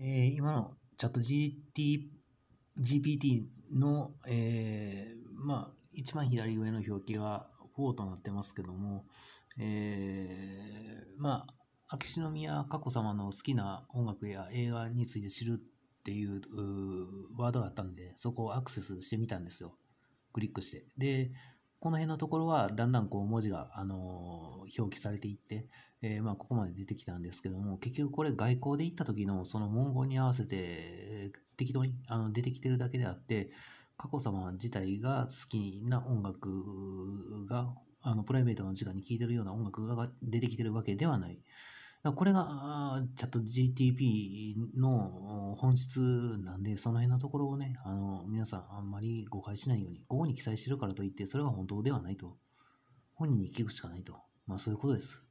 えー、今のチャット GT GPT の、えー、まあ、一番左上の表記は4となってますけども、えー、まあ、秋篠宮佳子様の好きな音楽や映画について知るっていうワードがあったんで、そこをアクセスしてみたんですよ。クリックして。で、この辺のところはだんだんこう文字が、あのー、表記されていって、えー、まあここまで出てきたんですけども、結局これ外交で行った時のその文言に合わせて適当にあの出てきてるだけであって、佳子様自体が好きな音楽が、あのプライベートの時間に聴いてるような音楽が出てきてるわけではない。これが、チャット GTP の本質なんで、その辺のところをね、あの、皆さんあんまり誤解しないように、ここに記載してるからといって、それは本当ではないと。本人に聞くしかないと。まあそういうことです。